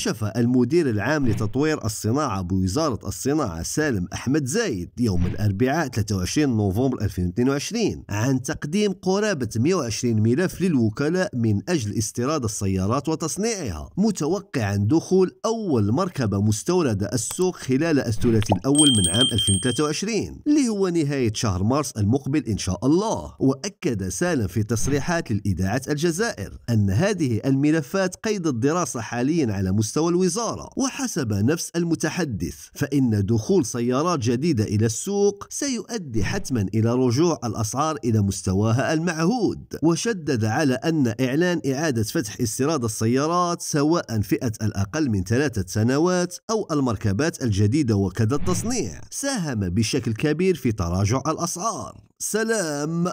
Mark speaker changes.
Speaker 1: كشف المدير العام لتطوير الصناعة بوزارة الصناعة سالم أحمد زايد يوم الأربعاء 23 نوفمبر 2022 عن تقديم قرابة 120 ملف للوكلاء من أجل استيراد السيارات وتصنيعها متوقعا دخول أول مركبة مستوردة السوق خلال الثلاثي الأول من عام 2023 هو أيوة نهاية شهر مارس المقبل إن شاء الله وأكد سالم في تصريحات للإذاعة الجزائر أن هذه الملفات قيد الدراسة حاليا على مستوى الوزارة وحسب نفس المتحدث فإن دخول سيارات جديدة إلى السوق سيؤدي حتما إلى رجوع الأسعار إلى مستواها المعهود وشدد على أن إعلان إعادة فتح استيراد السيارات سواء فئة الأقل من ثلاثة سنوات أو المركبات الجديدة وكذا التصنيع ساهم بشكل كبير في تراجع الأسعار سلام